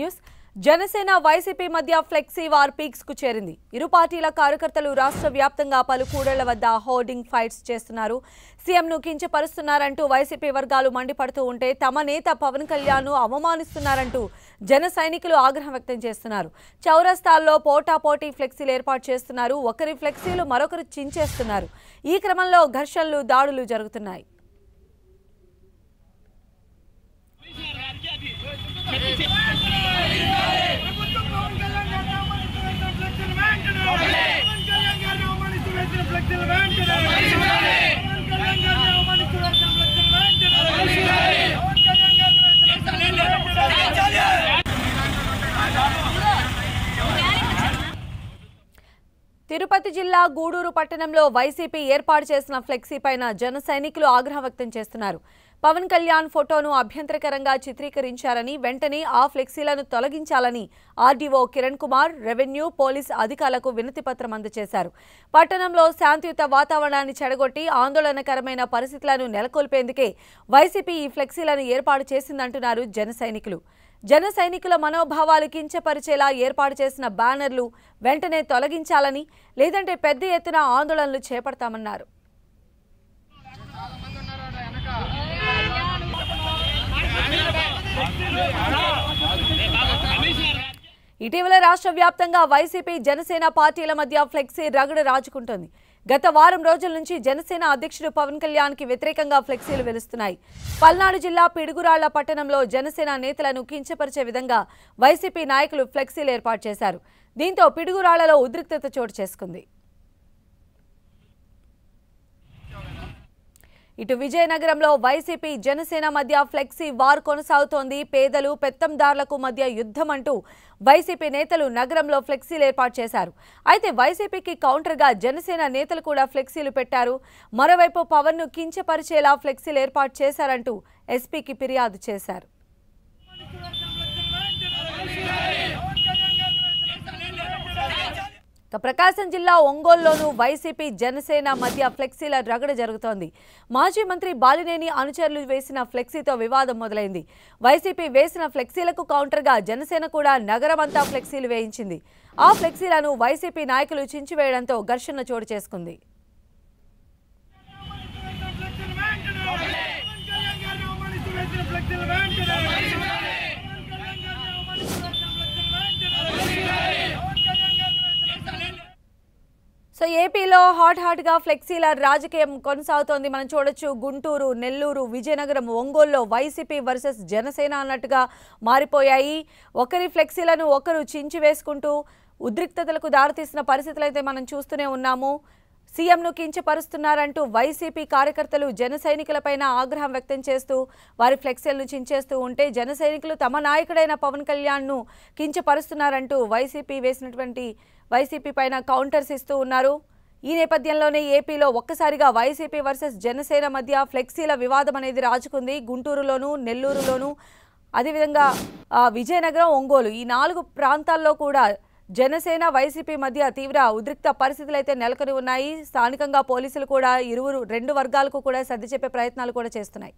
news Janasena YCP మధ్య flexi war peaks కు చేరింది ఇరు పార్టీల కార్యకర్తలు రాష్ట్ర వ్యాప్తంగా పలు కూడళ్ల వద్ద హోర్డింగ్ ఫైట్స్ చేస్తున్నారు సీఎంను కించపరుస్తున్నారంటూ వైసీపీ వర్గాలు మండిపడుతూ ఉంటే తమ నేత పవన్ కళ్యాణ్ను అవమానిస్తున్నారంటూ జన సైనికులు ఆగ్రహం వ్యక్తం చేస్తున్నారు చౌరస్తాల్లో పోటాపోటీ ఫ్లెక్సీలు ఏర్పాటు చేస్తున్నారు ఒకరి ఫ్లెక్సీలు మరొకరు చించేస్తున్నారు ఈ క్రమంలో ఘర్షణలు దాడులు జరుగుతున్నాయి తిరుపతి జిల్లా గూడూరు పట్టణంలో వైసీపీ ఏర్పాటు చేసిన ఫ్లెక్సీ పైన జన సైనికులు ఆగ్రహం వ్యక్తం చేస్తున్నారు పవన్ కళ్యాణ్ ఫోటోను అభ్యంతరకరంగా చిత్రీకరించారని వెంటనే ఆ ఫ్లెక్సీలను తొలగించాలని RDO Kiran Kumar revenue police అధికారులకు వినతిపత్రం అందజేశారు పట్టణంలో శాంతియుత వాతావరణాన్ని చెడగొట్టి ఆందోళనకరమైన పరిస్థితులను నెలకొల్పేందుకే వైసీపీ ఈ ఫ్లెక్సీలను ఏర్పాటు చేసిందంటున్నారు జన సైనికులు జన సైనికుల మనోభావాలు కించపరిచేలా ఏర్పాటు చేసిన బ్యానర్లు వెంటనే తొలగించాలని లేదంటే పెద్ద ఎత్తున ఆందోళనలు చేపడతామన్నారు ఇటీవల రాష్ట్ర వ్యాప్తంగా వైసీపీ జనసేన పార్టీల మధ్య ఫ్లెక్సీ రగడ రాజుకుంటోంది గత వారం రోజుల నుంచి జనసేన అధ్యక్షుడు పవన్ కళ్యాణ్కి వ్యతిరేకంగా ఫ్లెక్సీలు వెలుస్తున్నాయి పల్నాడు జిల్లా పిడుగురాళ్ల పట్టణంలో జనసేన నేతలను కించపరిచే విధంగా వైసీపీ నాయకులు ఫ్లెక్సీలు ఏర్పాటు చేశారు దీంతో పిడుగురాళ్లలో ఉద్రిక్తత చోటు చేసుకుంది ఇటు విజయనగరంలో వైసీపీ జనసేన మధ్య ఫ్లెక్సీ వార్ కొనసాగుతోంది పేదలు పెత్తందారులకు మధ్య యుద్ధం అంటూ వైసీపీ నేతలు నగరంలో ఫ్లెక్సీలు ఏర్పాటు చేశారు అయితే వైసీపీకి కౌంటర్గా జనసేన నేతలు కూడా ఫ్లెక్సీలు పెట్టారు మరోవైపు పవన్ను కించపరిచేలా ఫ్లెక్సీలు ఏర్పాటు చేశారంటూ ఎస్పీకి ఫిర్యాదు చేశారు ప్రకాశం జిల్లా ఒంగోలులోను వైసీపీ జనసేన మధ్య ఫ్లెక్సీల రగడ జరుగుతోంది మాజీ మంత్రి బాలినేని అనుచరులు వేసిన ఫ్లెక్సీతో వివాదం మొదలైంది వైసీపీ వేసిన ఫ్లెక్సీలకు కౌంటర్గా జనసేన కూడా నగరమంతా ఫ్లెక్సీలు వేయించింది ఆ ఫ్లెక్సీలను వైసీపీ నాయకులు చించివేయడంతో ఘర్షణ చోటు చేసుకుంది ఏపీలో హాట్ హాట్ గా ఫ్లెక్సీల రాజకీయం కొనసాగుతోంది మనం చూడొచ్చు గుంటూరు నెల్లూరు విజయనగరం ఒంగోలులో వైసీపీ వర్సెస్ జనసేన అన్నట్టుగా మారిపోయాయి ఒకరి ఫ్లెక్సీలను ఒకరు చించి వేసుకుంటూ ఉద్రిక్తతలకు దారితీసిన పరిస్థితులు అయితే మనం చూస్తూనే ఉన్నాము సీఎంను కించపరుస్తున్నారంటూ వైసీపీ కార్యకర్తలు జన సైనికులపైన ఆగ్రహం వ్యక్తం చేస్తూ వారి ఫ్లెక్సీలను చించేస్తూ ఉంటే జన సైనికులు తమ నాయకుడైన పవన్ కళ్యాణ్ను కించపరుస్తున్నారంటూ వైసీపీ వేసినటువంటి వైసీపీ పైన కౌంటర్స్ ఇస్తూ ఉన్నారు ఈ నేపథ్యంలోనే ఏపీలో ఒక్కసారిగా వైసీపీ వర్సెస్ జనసేన మధ్య ఫ్లెక్సీల వివాదం అనేది రాజుకుంది గుంటూరులోను నెల్లూరులోను అదేవిధంగా విజయనగరం ఒంగోలు ఈ నాలుగు ప్రాంతాల్లో కూడా జనసేన వైసీపీ మధ్య తీవ్ర ఉద్రిక్త పరిస్థితులు అయితే నెలకొని ఉన్నాయి స్థానికంగా పోలీసులు కూడా ఇరువురు రెండు వర్గాలకు కూడా సర్ది చెప్పే ప్రయత్నాలు కూడా చేస్తున్నాయి